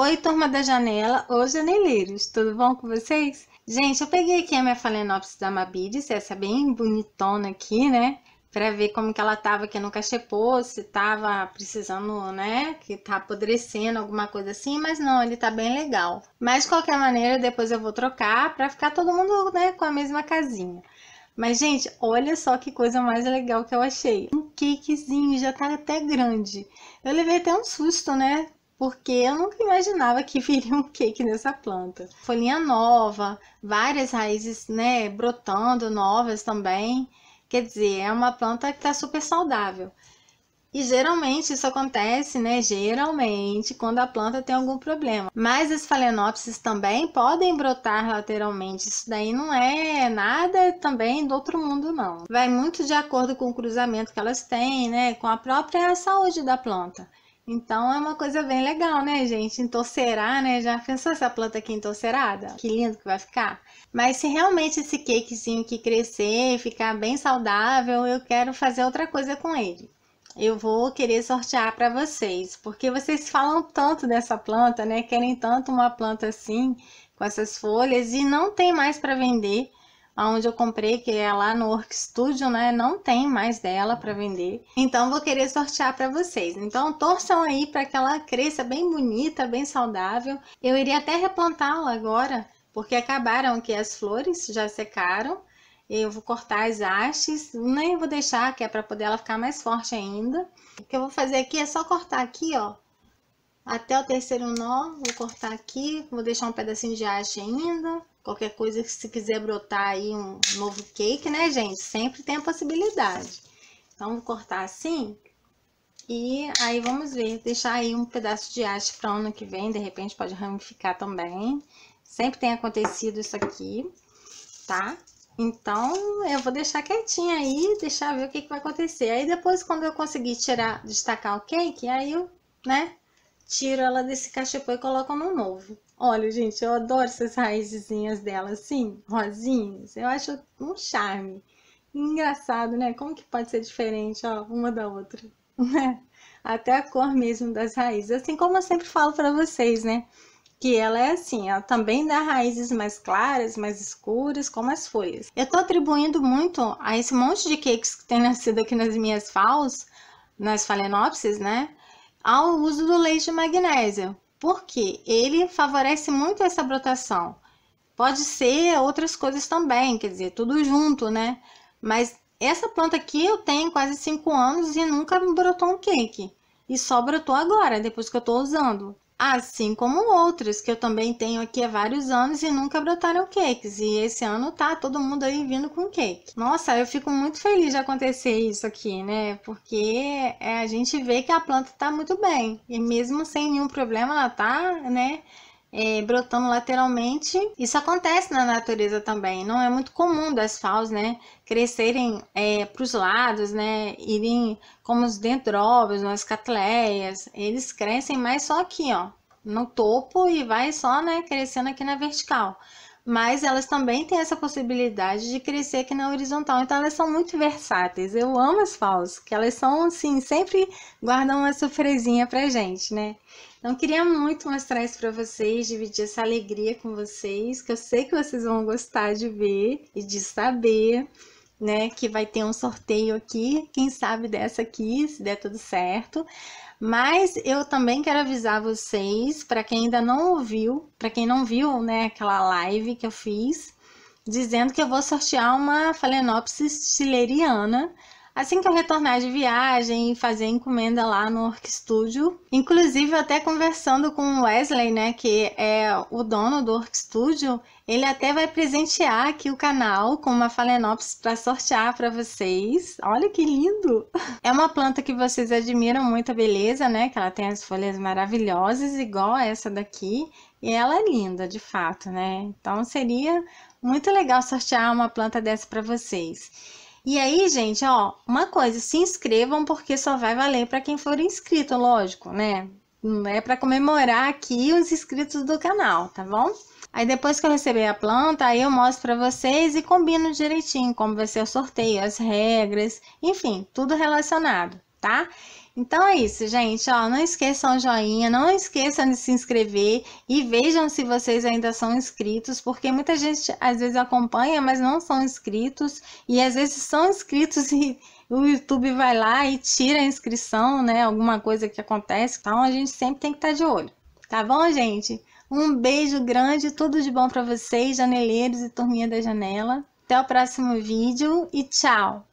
Oi, turma da janela, ou janeleiros, é tudo bom com vocês? Gente, eu peguei aqui a minha Phalaenopsis da Mabidis, essa é bem bonitona aqui, né? Pra ver como que ela tava aqui no cachepô, se tava precisando, né? Que tá apodrecendo, alguma coisa assim, mas não, ele tá bem legal. Mas de qualquer maneira, depois eu vou trocar pra ficar todo mundo, né, com a mesma casinha. Mas, gente, olha só que coisa mais legal que eu achei. Um cakezinho, já tá até grande. Eu levei até um susto, né? porque eu nunca imaginava que viria um cake nessa planta. Folhinha nova, várias raízes, né, brotando novas também. Quer dizer, é uma planta que está super saudável. E geralmente isso acontece, né? Geralmente quando a planta tem algum problema. Mas as phalaenopsis também podem brotar lateralmente. Isso daí não é nada também do outro mundo, não. Vai muito de acordo com o cruzamento que elas têm, né? Com a própria saúde da planta. Então é uma coisa bem legal, né, gente? Entorcerar, né? Já pensou essa planta aqui entorcerada? Que lindo que vai ficar. Mas se realmente esse cakezinho que crescer e ficar bem saudável, eu quero fazer outra coisa com ele eu vou querer sortear para vocês, porque vocês falam tanto dessa planta, né? Querem tanto uma planta assim, com essas folhas e não tem mais para vender onde eu comprei, que é lá no Work Studio, né? Não tem mais dela para vender. Então vou querer sortear para vocês. Então torçam aí para que ela cresça bem bonita, bem saudável. Eu iria até replantá-la agora, porque acabaram aqui as flores, já secaram. Eu vou cortar as hastes, nem vou deixar que é para poder ela ficar mais forte ainda. O que eu vou fazer aqui é só cortar aqui, ó, até o terceiro nó, vou cortar aqui, vou deixar um pedacinho de haste ainda. Qualquer coisa que se quiser brotar aí um novo cake, né, gente? Sempre tem a possibilidade. Então, vou cortar assim. E aí, vamos ver, deixar aí um pedaço de haste para ano que vem. De repente, pode ramificar também. Sempre tem acontecido isso aqui, tá? Então, eu vou deixar quietinha aí, deixar ver o que, que vai acontecer. Aí, depois, quando eu conseguir tirar, destacar o cake, aí eu, né, tiro ela desse cachepô e coloco no novo. Olha, gente, eu adoro essas raizinhas dela, assim, rosinhas. Eu acho um charme. Engraçado, né? Como que pode ser diferente, ó, uma da outra, né? Até a cor mesmo das raízes. Assim como eu sempre falo para vocês, né? que ela é assim, ela também dá raízes mais claras, mais escuras, como as folhas. Eu tô atribuindo muito a esse monte de cakes que tem nascido aqui nas minhas faus, nas phalaenopsis, né? ao uso do leite de magnésio, porque ele favorece muito essa brotação. Pode ser outras coisas também, quer dizer, tudo junto, né? Mas essa planta aqui eu tenho quase 5 anos e nunca brotou um cake. E só brotou agora, depois que eu estou usando. Assim como outras que eu também tenho aqui há vários anos e nunca brotaram cakes. E esse ano tá todo mundo aí vindo com cake. Nossa, eu fico muito feliz de acontecer isso aqui, né? Porque é, a gente vê que a planta tá muito bem. E mesmo sem nenhum problema, ela tá, né? é, brotando lateralmente. Isso acontece na natureza também. Não é muito comum das faus, né, crescerem é, para os lados, né, irem como os dendróbios, as catleias. Eles crescem mais só aqui, ó, no topo e vai só, né, crescendo aqui na vertical mas elas também têm essa possibilidade de crescer aqui na horizontal. Então elas são muito versáteis. Eu amo as falsas, que elas são assim, sempre guardam uma surpresinha pra gente, né? Então queria muito mostrar isso para vocês, dividir essa alegria com vocês, que eu sei que vocês vão gostar de ver e de saber né? Que vai ter um sorteio aqui, quem sabe dessa aqui, se der tudo certo. Mas eu também quero avisar vocês, para quem ainda não ouviu, para quem não viu, né, aquela live que eu fiz, dizendo que eu vou sortear uma Phalaenopsis chileriana assim que eu retornar de viagem e fazer encomenda lá no Orc Studio. Inclusive, até conversando com o Wesley, né, que é o dono do Orc Studio, ele até vai presentear aqui o canal com uma Phalaenopsis para sortear para vocês. Olha que lindo! É uma planta que vocês admiram muito a beleza, né? Que ela tem as folhas maravilhosas, igual essa daqui. E ela é linda, de fato, né? Então seria muito legal sortear uma planta dessa para vocês. E aí, gente, ó, uma coisa, se inscrevam porque só vai valer para quem for inscrito, lógico, né? Não é para comemorar aqui os inscritos do canal, tá bom? Aí depois que eu receber a planta, aí eu mostro para vocês e combino direitinho como vai ser o sorteio, as regras, enfim, tudo relacionado tá? Então é isso, gente. Ó, não esqueçam o joinha, não esqueçam de se inscrever e vejam se vocês ainda são inscritos, porque muita gente às vezes acompanha, mas não são inscritos, e às vezes são inscritos e o YouTube vai lá e tira a inscrição, né? Alguma coisa que acontece, então a gente sempre tem que estar tá de olho. Tá bom, gente? Um beijo grande, tudo de bom para vocês, janeleiros e turminha da janela. Até o próximo vídeo e tchau!